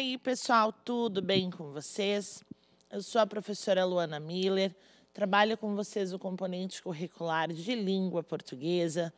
aí, pessoal, tudo bem com vocês? Eu sou a professora Luana Miller, trabalho com vocês o componente curricular de língua portuguesa.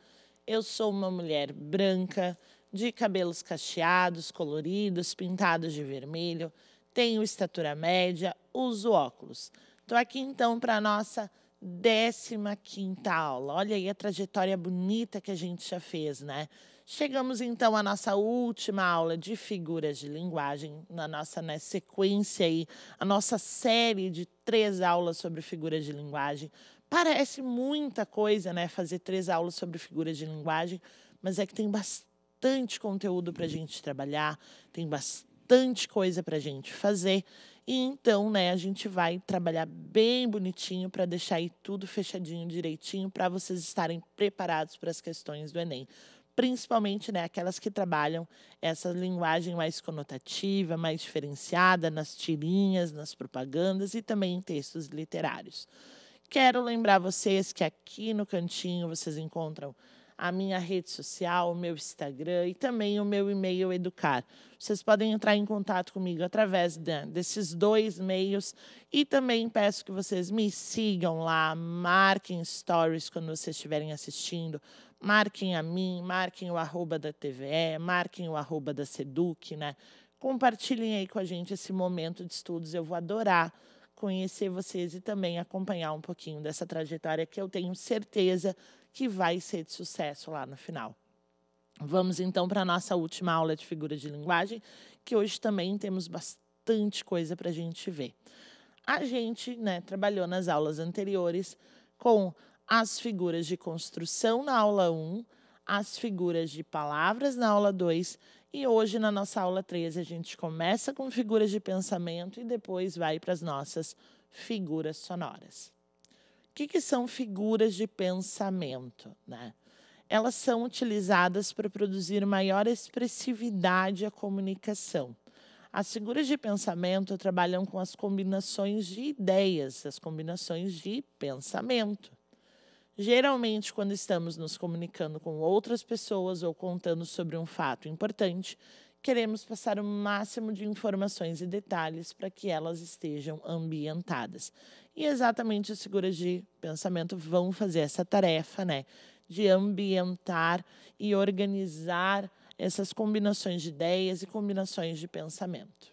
Eu sou uma mulher branca, de cabelos cacheados, coloridos, pintados de vermelho, tenho estatura média, uso óculos. Estou aqui então para a nossa 15 quinta aula. Olha aí a trajetória bonita que a gente já fez, né? Chegamos então à nossa última aula de figuras de linguagem, na nossa né, sequência aí, a nossa série de três aulas sobre figuras de linguagem. Parece muita coisa, né, fazer três aulas sobre figuras de linguagem, mas é que tem bastante conteúdo para a gente trabalhar, tem bastante coisa para a gente fazer. E então, né, a gente vai trabalhar bem bonitinho para deixar aí tudo fechadinho direitinho para vocês estarem preparados para as questões do Enem principalmente né, aquelas que trabalham essa linguagem mais conotativa, mais diferenciada nas tirinhas, nas propagandas e também em textos literários. Quero lembrar vocês que aqui no cantinho vocês encontram a minha rede social, o meu Instagram e também o meu e-mail Educar. Vocês podem entrar em contato comigo através de, desses dois meios e também peço que vocês me sigam lá, marquem stories quando vocês estiverem assistindo, marquem a mim, marquem o arroba da TVE, marquem o arroba da Seduc, né? Compartilhem aí com a gente esse momento de estudos, eu vou adorar conhecer vocês e também acompanhar um pouquinho dessa trajetória que eu tenho certeza que vai ser de sucesso lá no final. Vamos então para a nossa última aula de figura de linguagem, que hoje também temos bastante coisa para a gente ver. A gente né, trabalhou nas aulas anteriores com as figuras de construção na aula 1, as figuras de palavras na aula 2 e hoje na nossa aula 13 a gente começa com figuras de pensamento e depois vai para as nossas figuras sonoras. O que, que são figuras de pensamento? Né? Elas são utilizadas para produzir maior expressividade à comunicação. As figuras de pensamento trabalham com as combinações de ideias, as combinações de pensamento. Geralmente, quando estamos nos comunicando com outras pessoas ou contando sobre um fato importante, queremos passar o máximo de informações e detalhes para que elas estejam ambientadas. E exatamente as seguras de pensamento vão fazer essa tarefa, né? De ambientar e organizar essas combinações de ideias e combinações de pensamento.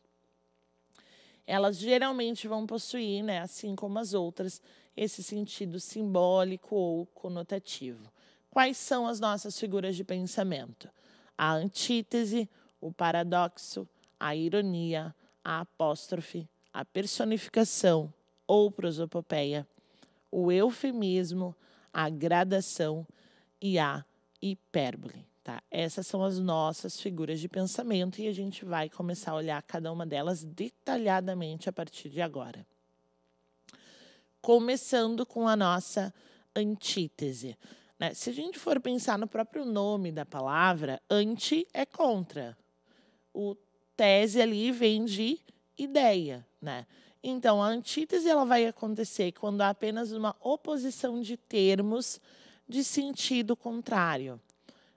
Elas geralmente vão possuir, né, assim como as outras, esse sentido simbólico ou conotativo. Quais são as nossas figuras de pensamento? A antítese, o paradoxo, a ironia, a apóstrofe, a personificação ou prosopopeia, o eufemismo, a gradação e a hipérbole. Tá? Essas são as nossas figuras de pensamento e a gente vai começar a olhar cada uma delas detalhadamente a partir de agora começando com a nossa antítese. Né? Se a gente for pensar no próprio nome da palavra, anti é contra. O tese ali vem de ideia, né? Então, a antítese ela vai acontecer quando há apenas uma oposição de termos de sentido contrário.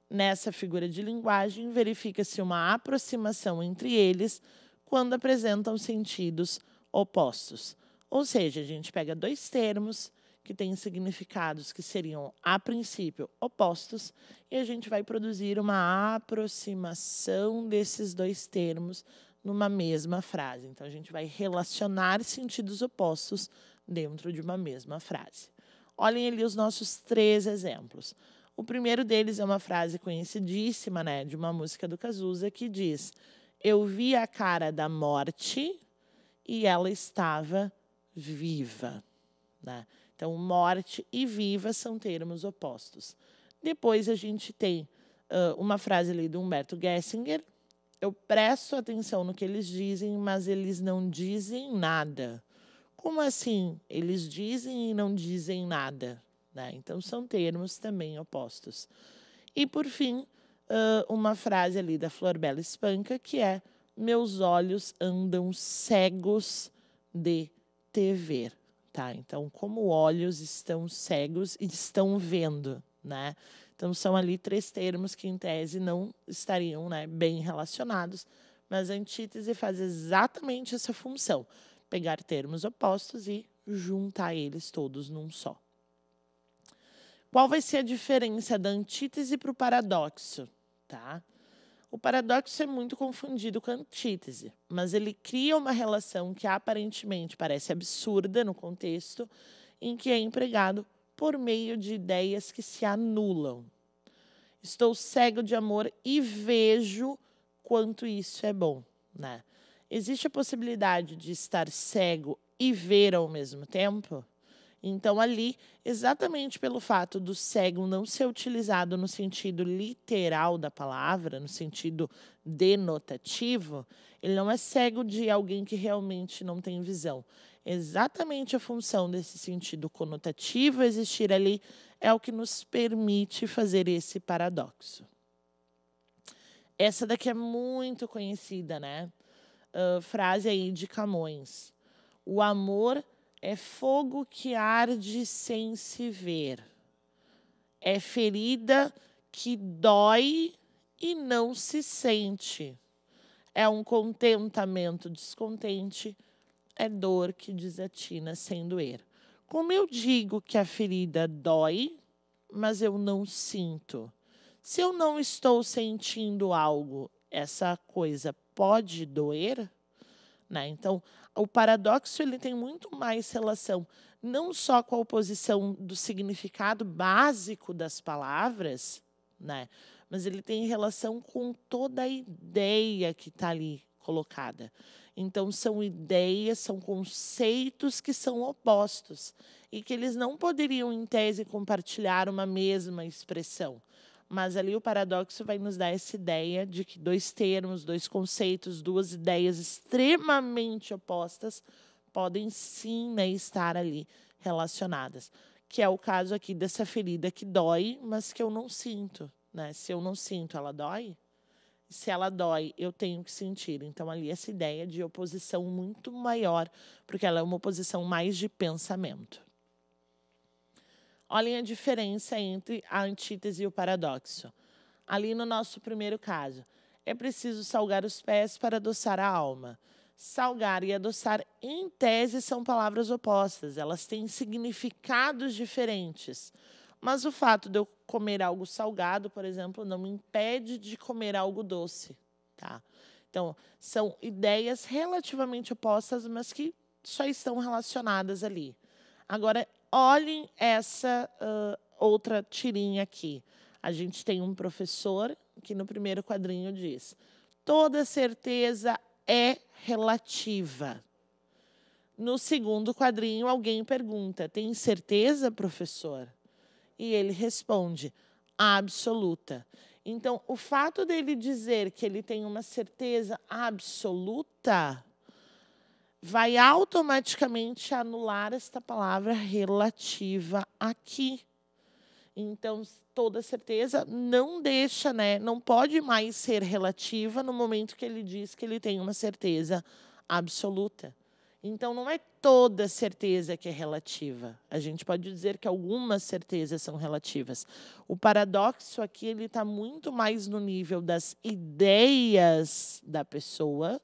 Nessa figura de linguagem, verifica-se uma aproximação entre eles quando apresentam sentidos opostos. Ou seja, a gente pega dois termos que têm significados que seriam, a princípio, opostos, e a gente vai produzir uma aproximação desses dois termos numa mesma frase. Então, a gente vai relacionar sentidos opostos dentro de uma mesma frase. Olhem ali os nossos três exemplos. O primeiro deles é uma frase conhecidíssima, né, de uma música do Cazuza que diz: Eu vi a cara da morte e ela estava viva. Né? Então, morte e viva são termos opostos. Depois a gente tem uh, uma frase ali do Humberto Gessinger. Eu presto atenção no que eles dizem, mas eles não dizem nada. Como assim? Eles dizem e não dizem nada. Né? Então, são termos também opostos. E, por fim, uh, uma frase ali da Florbela Espanca, que é: Meus olhos andam cegos de te ver, tá? Então, como olhos estão cegos e estão vendo, né? Então, são ali três termos que, em tese, não estariam né, bem relacionados, mas a antítese faz exatamente essa função: pegar termos opostos e juntar eles todos num só. Qual vai ser a diferença da antítese para o paradoxo? Tá? O paradoxo é muito confundido com a antítese, mas ele cria uma relação que aparentemente parece absurda no contexto em que é empregado por meio de ideias que se anulam. Estou cego de amor e vejo quanto isso é bom, né? Existe a possibilidade de estar cego e ver ao mesmo tempo? Então, ali, exatamente pelo fato do cego não ser utilizado no sentido literal da palavra, no sentido denotativo, ele não é cego de alguém que realmente não tem visão. Exatamente a função desse sentido conotativo existir ali é o que nos permite fazer esse paradoxo. Essa daqui é muito conhecida, né? Uh, frase aí de Camões. O amor é fogo que arde sem se ver. É ferida que dói e não se sente. É um contentamento descontente, é dor que desatina sem doer. Como eu digo que a ferida dói, mas eu não sinto. Se eu não estou sentindo algo, essa coisa pode doer? Né? Então, o paradoxo ele tem muito mais relação não só com a oposição do significado básico das palavras, né? mas ele tem relação com toda a ideia que está ali colocada. Então, são ideias, são conceitos que são opostos e que eles não poderiam, em tese, compartilhar uma mesma expressão. Mas ali o paradoxo vai nos dar essa ideia de que dois termos, dois conceitos, duas ideias extremamente opostas podem sim né, estar ali relacionadas. Que é o caso aqui dessa ferida que dói, mas que eu não sinto. Né? Se eu não sinto, ela dói? se ela dói, eu tenho que sentir. Então, ali, essa ideia de oposição muito maior, porque ela é uma oposição mais de pensamento. Olhem a diferença entre a antítese e o paradoxo. Ali no nosso primeiro caso, é preciso salgar os pés para adoçar a alma. Salgar e adoçar, em tese, são palavras opostas, elas têm significados diferentes. Mas o fato de eu comer algo salgado, por exemplo, não me impede de comer algo doce. Tá? Então, são ideias relativamente opostas, mas que só estão relacionadas ali. Agora, olhem essa uh, outra tirinha aqui. A gente tem um professor que no primeiro quadrinho diz: toda certeza é relativa. No segundo quadrinho, alguém pergunta: tem certeza, professor? E ele responde: absoluta. Então, o fato dele dizer que ele tem uma certeza absoluta vai automaticamente anular esta palavra relativa aqui. Então, toda certeza não deixa, né? Não pode mais ser relativa no momento que ele diz que ele tem uma certeza absoluta. Então, não é toda certeza que é relativa. A gente pode dizer que algumas certezas são relativas. O paradoxo aqui ele está muito mais no nível das ideias da pessoa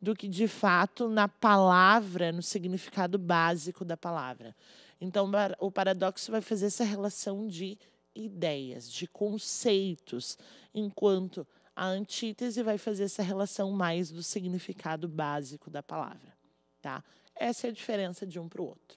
do que de fato na palavra, no significado básico da palavra. Então, o paradoxo vai fazer essa relação de ideias, de conceitos, enquanto a antítese vai fazer essa relação mais do significado básico da palavra, tá? Essa é a diferença de um para o outro.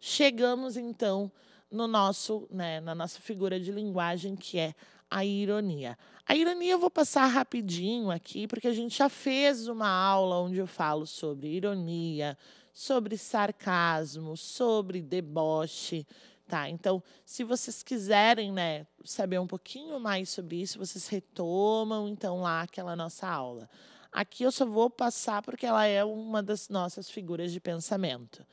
Chegamos então no nosso, né, na nossa figura de linguagem, que é a ironia. A ironia eu vou passar rapidinho aqui, porque a gente já fez uma aula onde eu falo sobre ironia, sobre sarcasmo, sobre deboche, tá? Então, se vocês quiserem, né, saber um pouquinho mais sobre isso, vocês retomam então lá aquela nossa aula. Aqui eu só vou passar porque ela é uma das nossas figuras de pensamento.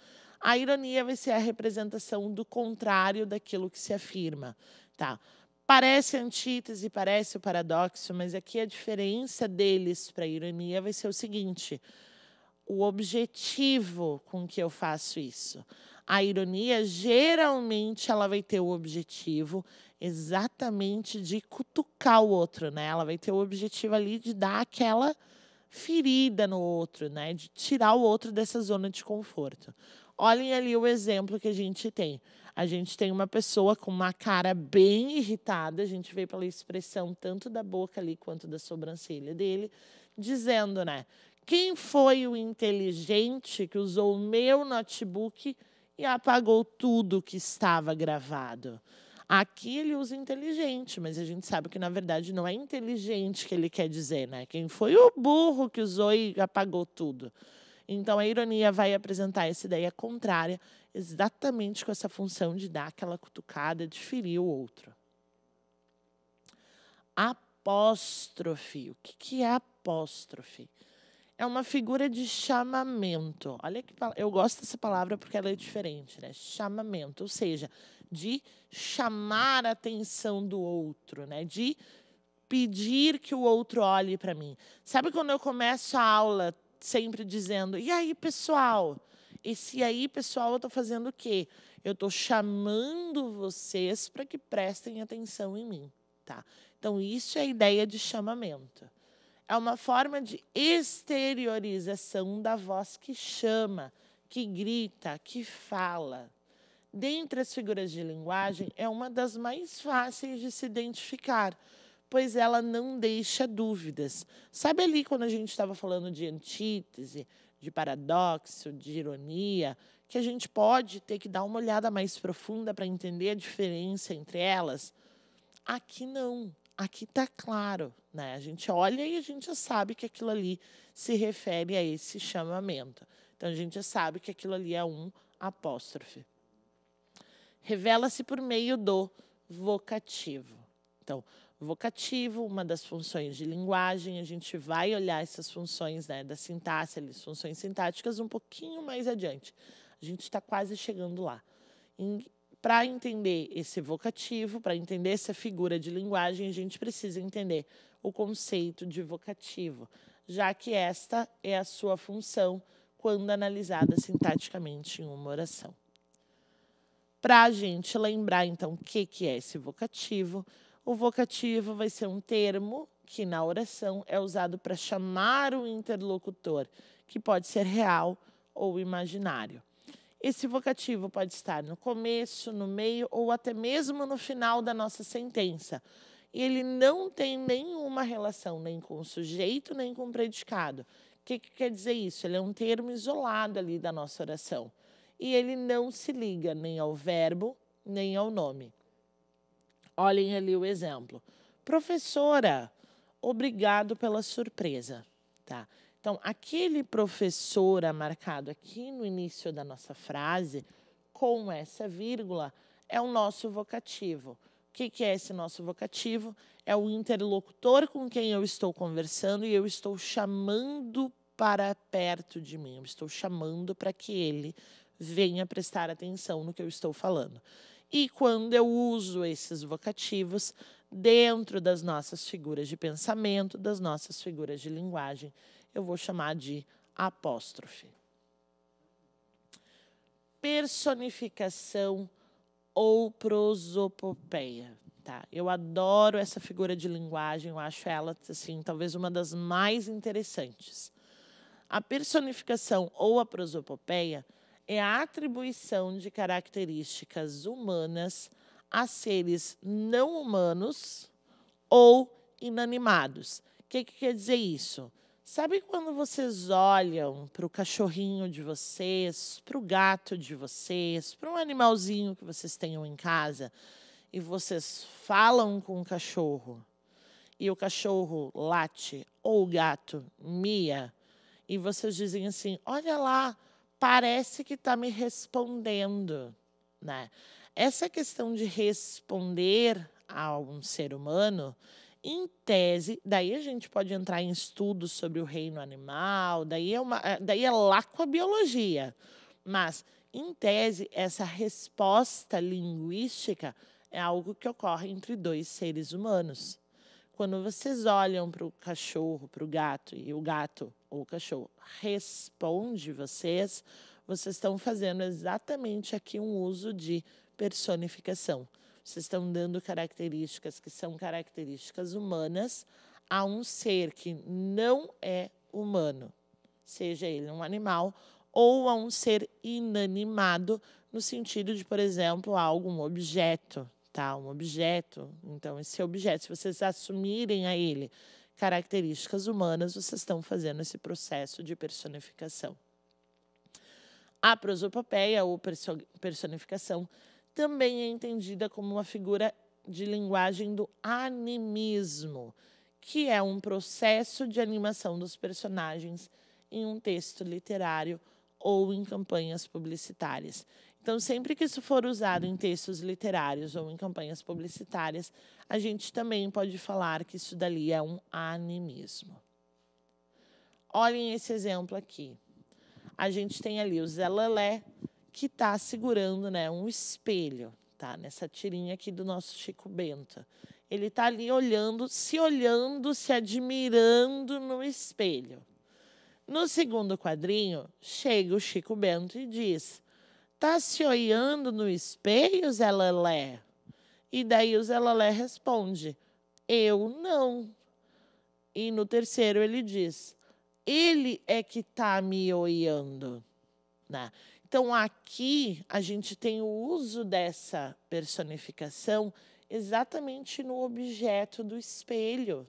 A ironia vai ser a representação do contrário daquilo que se afirma, tá? Parece antítese, parece o paradoxo, mas aqui a diferença deles para a ironia vai ser o seguinte: o objetivo com que eu faço isso. A ironia geralmente ela vai ter o objetivo exatamente de cutucar o outro, né? Ela vai ter o objetivo ali de dar aquela ferida no outro, né? De tirar o outro dessa zona de conforto olhem ali o exemplo que a gente tem. A gente tem uma pessoa com uma cara bem irritada, a gente vê pela expressão tanto da boca ali quanto da sobrancelha dele, dizendo, né? Quem foi o inteligente que usou o meu notebook e apagou tudo que estava gravado? Aqui ele usa inteligente, mas a gente sabe que na verdade não é inteligente que ele quer dizer, né? Quem foi o burro que usou e apagou tudo? Então, a ironia vai apresentar essa ideia contrária, exatamente com essa função de dar aquela cutucada, de ferir o outro. Apóstrofe. O que é apóstrofe? É uma figura de chamamento. Olha que eu gosto dessa palavra porque ela é diferente, né? Chamamento, ou seja, de chamar a atenção do outro, né? De pedir que o outro olhe para mim. Sabe quando eu começo a aula sempre dizendo: e aí, pessoal? Esse aí, pessoal, eu estou fazendo o quê? Eu estou chamando vocês para que prestem atenção em mim. Tá? Então, isso é a ideia de chamamento. É uma forma de exteriorização da voz que chama, que grita, que fala. Dentre as figuras de linguagem, é uma das mais fáceis de se identificar pois ela não deixa dúvidas. Sabe ali quando a gente estava falando de antítese, de paradoxo, de ironia, que a gente pode ter que dar uma olhada mais profunda para entender a diferença entre elas? Aqui não. Aqui está claro, né? A gente olha e a gente já sabe que aquilo ali se refere a esse chamamento. Então a gente já sabe que aquilo ali é um apóstrofe. Revela-se por meio do vocativo. Então, vocativo, uma das funções de linguagem. A gente vai olhar essas funções né, da sintaxe, as funções sintáticas, um pouquinho mais adiante. A gente está quase chegando lá. Para entender esse vocativo, para entender essa figura de linguagem, a gente precisa entender o conceito de vocativo, já que esta é a sua função quando analisada sintaticamente em uma oração. Para a gente lembrar, então, o que é esse vocativo, o vocativo vai ser um termo que na oração é usado para chamar o interlocutor, que pode ser real ou imaginário. Esse vocativo pode estar no começo, no meio ou até mesmo no final da nossa sentença. E ele não tem nenhuma relação nem com o sujeito, nem com o predicado. O que, que quer dizer isso? Ele é um termo isolado ali da nossa oração. E ele não se liga nem ao verbo, nem ao nome. Olhem ali o exemplo. Professora, obrigado pela surpresa. Tá? Então, aquele professora marcado aqui no início da nossa frase, com essa vírgula, é o nosso vocativo. O que, que é esse nosso vocativo? É o interlocutor com quem eu estou conversando e eu estou chamando para perto de mim, eu estou chamando para que ele venha prestar atenção no que eu estou falando e quando eu uso esses vocativos dentro das nossas figuras de pensamento, das nossas figuras de linguagem, eu vou chamar de apóstrofe. Personificação ou prosopopeia. Tá? Eu adoro essa figura de linguagem, eu acho ela assim, talvez uma das mais interessantes. A personificação ou a prosopopeia é a atribuição de características humanas a seres não humanos ou inanimados. O que, que quer dizer isso? Sabe quando vocês olham para o cachorrinho de vocês, para o gato de vocês, para um animalzinho que vocês tenham em casa e vocês falam com o cachorro e o cachorro late ou o gato mia e vocês dizem assim: Olha lá, parece que está me respondendo, né? Essa questão de responder a um ser humano, em tese, daí a gente pode entrar em estudos sobre o reino animal, daí é, uma, é, daí é lá com a biologia. Mas, em tese, essa resposta linguística é algo que ocorre entre dois seres humanos. Quando vocês olham para o cachorro, para o gato, e o gato o cachorro responde vocês, vocês estão fazendo exatamente aqui um uso de personificação. Vocês estão dando características que são características humanas a um ser que não é humano, seja ele um animal ou a um ser inanimado, no sentido de, por exemplo, algo, um objeto, tá? Um objeto. Então, esse objeto, se vocês assumirem a ele características humanas, vocês estão fazendo esse processo de personificação. A prosopopeia ou personificação também é entendida como uma figura de linguagem do animismo, que é um processo de animação dos personagens em um texto literário ou em campanhas publicitárias. Então, sempre que isso for usado em textos literários ou em campanhas publicitárias, a gente também pode falar que isso dali é um animismo. Olhem esse exemplo aqui. A gente tem ali o Zé Lelé, que está segurando né, um espelho, tá? Nessa tirinha aqui do nosso Chico Bento. Ele está ali olhando, se olhando, se admirando no espelho. No segundo quadrinho, chega o Chico Bento e diz: Tá se olhando no espelho, Zé Lelé? E daí o Zé Lelé responde: Eu não. E no terceiro ele diz: Ele é que tá me olhando. Né? Então aqui a gente tem o uso dessa personificação exatamente no objeto do espelho.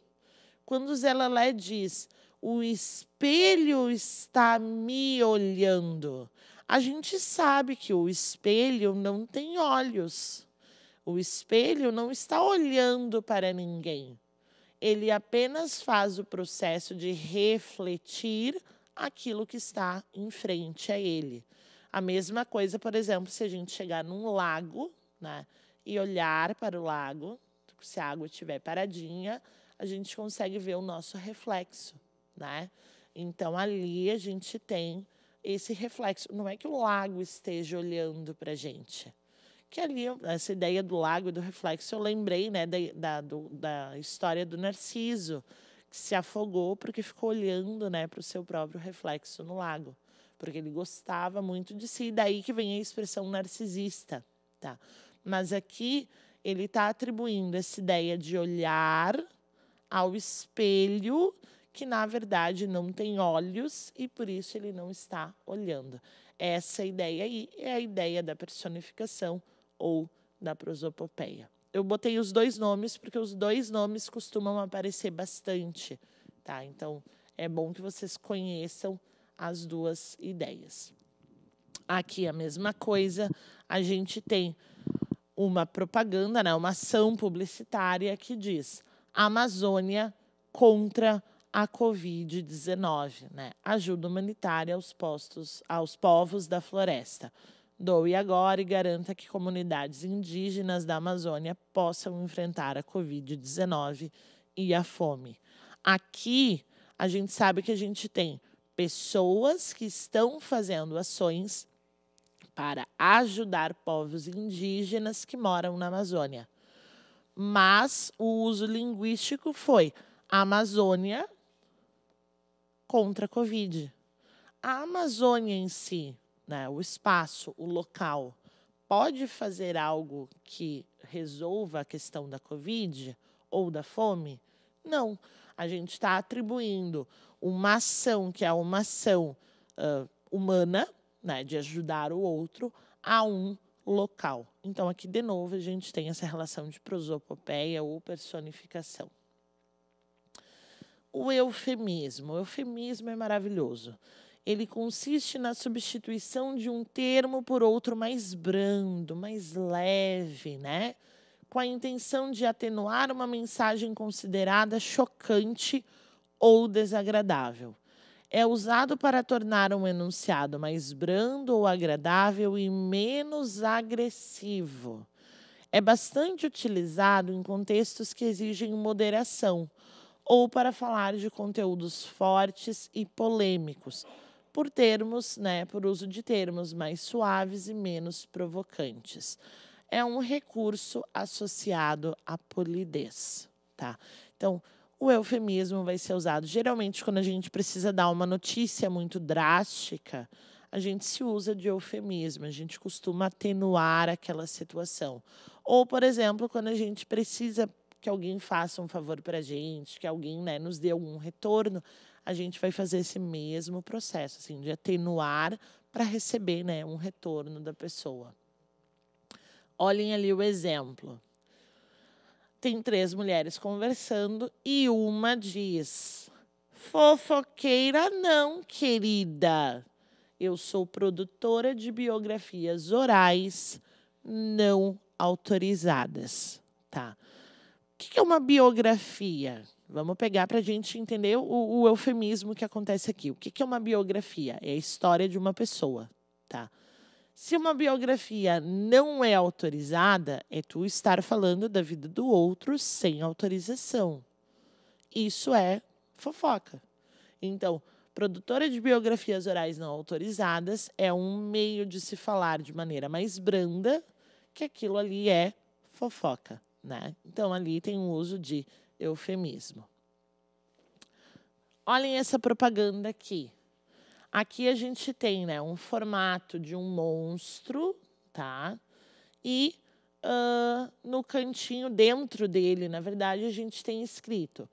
Quando Zé Lelé diz: O espelho está me olhando. A gente sabe que o espelho não tem olhos. O espelho não está olhando para ninguém. Ele apenas faz o processo de refletir aquilo que está em frente a ele. A mesma coisa, por exemplo, se a gente chegar num lago né, e olhar para o lago, se a água estiver paradinha, a gente consegue ver o nosso reflexo. Né? Então, ali a gente tem esse reflexo. Não é que o lago esteja olhando para a gente. Que ali, essa ideia do lago e do reflexo, eu lembrei né, da, da, do, da história do Narciso, que se afogou porque ficou olhando né, para o seu próprio reflexo no lago. Porque ele gostava muito de si, daí que vem a expressão narcisista. Tá? Mas aqui ele está atribuindo essa ideia de olhar ao espelho que na verdade não tem olhos e por isso ele não está olhando. Essa ideia aí é a ideia da personificação ou da prosopopeia. Eu botei os dois nomes porque os dois nomes costumam aparecer bastante, tá? Então é bom que vocês conheçam as duas ideias. Aqui a mesma coisa, a gente tem uma propaganda, né, uma ação publicitária que diz Amazônia contra a Covid-19, né? Ajuda humanitária aos postos, aos povos da floresta. Doe agora e garanta que comunidades indígenas da Amazônia possam enfrentar a Covid-19 e a fome. Aqui, a gente sabe que a gente tem pessoas que estão fazendo ações para ajudar povos indígenas que moram na Amazônia. Mas o uso linguístico foi Amazônia contra a Covid. A Amazônia em si, né, o espaço, o local, pode fazer algo que resolva a questão da Covid ou da fome? Não. A gente está atribuindo uma ação, que é uma ação uh, humana, né, de ajudar o outro, a um local. Então, aqui de novo, a gente tem essa relação de prosopopeia ou personificação o eufemismo. O eufemismo é maravilhoso. Ele consiste na substituição de um termo por outro mais brando, mais leve, né? Com a intenção de atenuar uma mensagem considerada chocante ou desagradável. É usado para tornar um enunciado mais brando ou agradável e menos agressivo. É bastante utilizado em contextos que exigem moderação, ou para falar de conteúdos fortes e polêmicos, por termos, né, por uso de termos mais suaves e menos provocantes. É um recurso associado à polidez, tá? Então, o eufemismo vai ser usado geralmente quando a gente precisa dar uma notícia muito drástica, a gente se usa de eufemismo, a gente costuma atenuar aquela situação. Ou, por exemplo, quando a gente precisa que alguém faça um favor para a gente, que alguém né, nos dê algum retorno, a gente vai fazer esse mesmo processo, assim, de atenuar para receber né, um retorno da pessoa. Olhem ali o exemplo. Tem três mulheres conversando e uma diz: Fofoqueira não, querida. Eu sou produtora de biografias orais não autorizadas, tá? que é uma biografia? Vamos pegar para a gente entender o, o, eufemismo que acontece aqui. O que, que é uma biografia? É a história de uma pessoa, tá? Se uma biografia não é autorizada, é tu estar falando da vida do outro sem autorização. Isso é fofoca. Então, produtora de biografias orais não autorizadas é um meio de se falar de maneira mais branda que aquilo ali é fofoca. Né? Então, ali tem um uso de eufemismo. Olhem essa propaganda aqui. Aqui a gente tem né, um formato de um monstro, tá? E uh, no cantinho, dentro dele, na verdade, a gente tem escrito: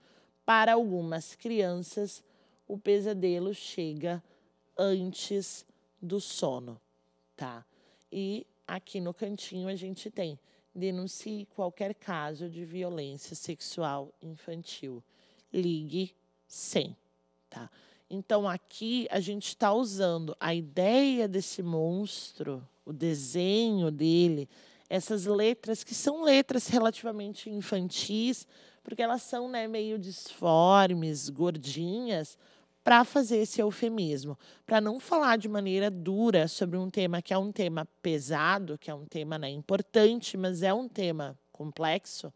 para algumas crianças, o pesadelo chega antes do sono, tá? E aqui no cantinho a gente tem denuncie qualquer caso de violência sexual infantil. Ligue 100, tá? Então aqui a gente está usando a ideia desse monstro, o desenho dele, essas letras que são letras relativamente infantis, porque elas são né, meio disformes, gordinhas, para fazer esse eufemismo, para não falar de maneira dura sobre um tema que é um tema pesado, que é um tema né, importante, mas é um tema complexo,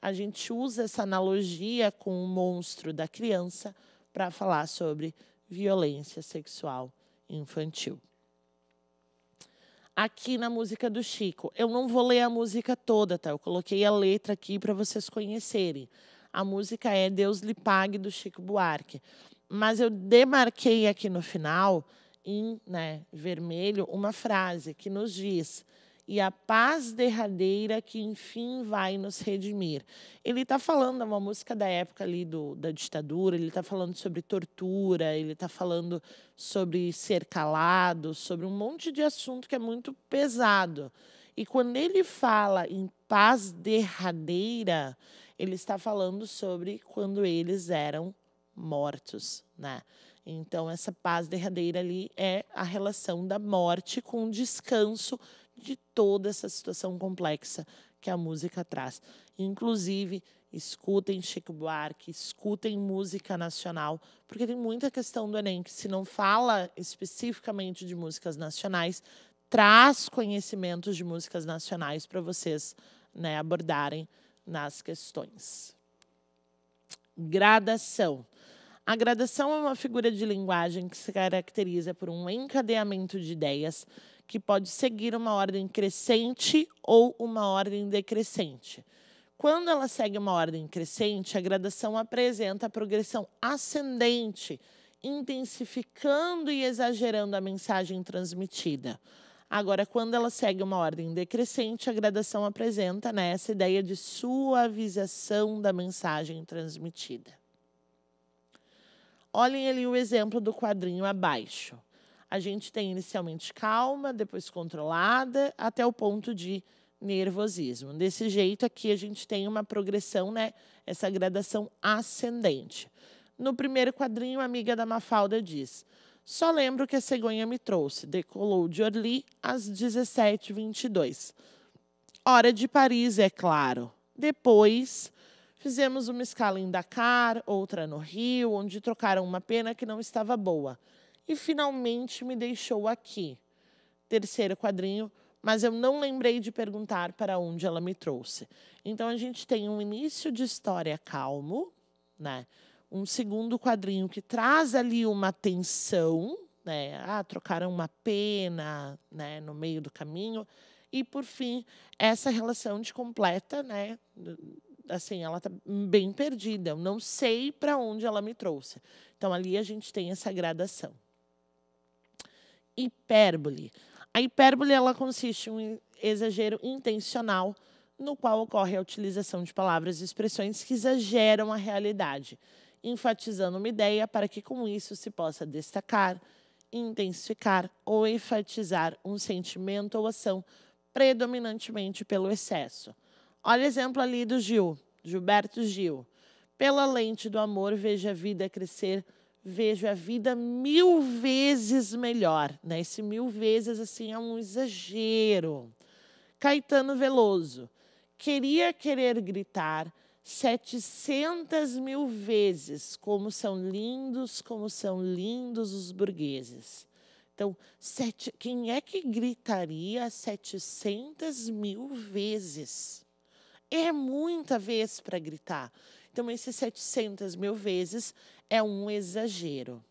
a gente usa essa analogia com o monstro da criança para falar sobre violência sexual infantil. Aqui na música do Chico, eu não vou ler a música toda, tá? Eu coloquei a letra aqui para vocês conhecerem. A música é Deus lhe pague do Chico Buarque mas eu demarquei aqui no final, em né, vermelho, uma frase que nos diz: e a paz derradeira que enfim vai nos redimir. Ele está falando, é uma música da época ali do, da ditadura, ele está falando sobre tortura, ele está falando sobre ser calado, sobre um monte de assunto que é muito pesado. E quando ele fala em paz derradeira, ele está falando sobre quando eles eram mortos, né? Então essa paz derradeira ali é a relação da morte com o descanso de toda essa situação complexa que a música traz. Inclusive, escutem Chico Buarque, escutem música nacional, porque tem muita questão do Enem que se não fala especificamente de músicas nacionais, traz conhecimentos de músicas nacionais para vocês né, abordarem nas questões. Gradação. A gradação é uma figura de linguagem que se caracteriza por um encadeamento de ideias que pode seguir uma ordem crescente ou uma ordem decrescente. Quando ela segue uma ordem crescente, a gradação apresenta a progressão ascendente, intensificando e exagerando a mensagem transmitida. Agora, quando ela segue uma ordem decrescente, a gradação apresenta né, essa ideia de suavização da mensagem transmitida. Olhem ali o exemplo do quadrinho abaixo. A gente tem inicialmente calma, depois controlada, até o ponto de nervosismo. Desse jeito aqui a gente tem uma progressão, né? Essa gradação ascendente. No primeiro quadrinho, a amiga da Mafalda diz: Só lembro que a cegonha me trouxe. Decolou de Orly às 17h22. Hora de Paris, é claro. Depois, Fizemos uma escala em Dakar, outra no Rio, onde trocaram uma pena que não estava boa. E finalmente me deixou aqui. Terceiro quadrinho, mas eu não lembrei de perguntar para onde ela me trouxe. Então a gente tem um início de história calmo, né? Um segundo quadrinho que traz ali uma tensão, né? Ah, trocaram uma pena, né, no meio do caminho. E por fim, essa relação de completa, né, assim, ela tá bem perdida. Eu não sei para onde ela me trouxe. Então ali a gente tem essa gradação. Hipérbole. A hipérbole ela consiste em um exagero intencional no qual ocorre a utilização de palavras e expressões que exageram a realidade, enfatizando uma ideia para que com isso se possa destacar, intensificar ou enfatizar um sentimento ou ação predominantemente pelo excesso. Olha o exemplo ali do Gil, Gilberto Gil. Pela lente do amor, vejo a vida crescer, vejo a vida mil vezes melhor. Né? Esse mil vezes assim é um exagero. Caetano Veloso. Queria querer gritar 700 mil vezes como são lindos, como são lindos os burgueses. Então, sete, quem é que gritaria 700 mil vezes? é muita vez para gritar. Então, esses 700 mil vezes é um exagero.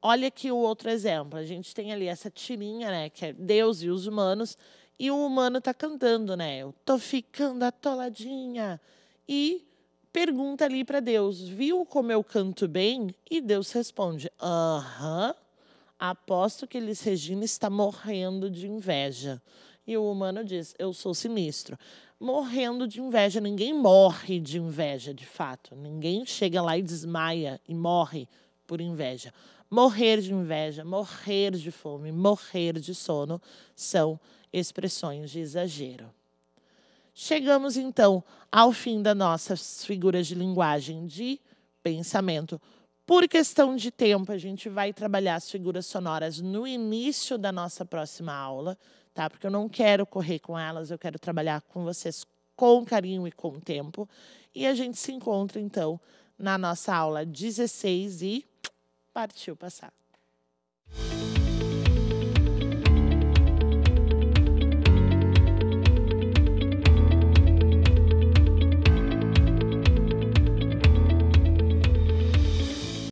Olha aqui o outro exemplo. A gente tem ali essa tirinha, né? Que é Deus e os humanos. E o humano está cantando, né? Eu tô ficando atoladinha. E pergunta ali para Deus: Viu como eu canto bem? E Deus responde: Aham. Aposto que Elis Regina está morrendo de inveja. E o humano diz: Eu sou sinistro. Morrendo de inveja. Ninguém morre de inveja, de fato. Ninguém chega lá e desmaia e morre por inveja. Morrer de inveja, morrer de fome, morrer de sono são expressões de exagero. Chegamos então ao fim das nossas figuras de linguagem de pensamento. Por questão de tempo, a gente vai trabalhar as figuras sonoras no início da nossa próxima aula tá? Porque eu não quero correr com elas, eu quero trabalhar com vocês com carinho e com tempo. E a gente se encontra então na nossa aula 16 e partiu passar.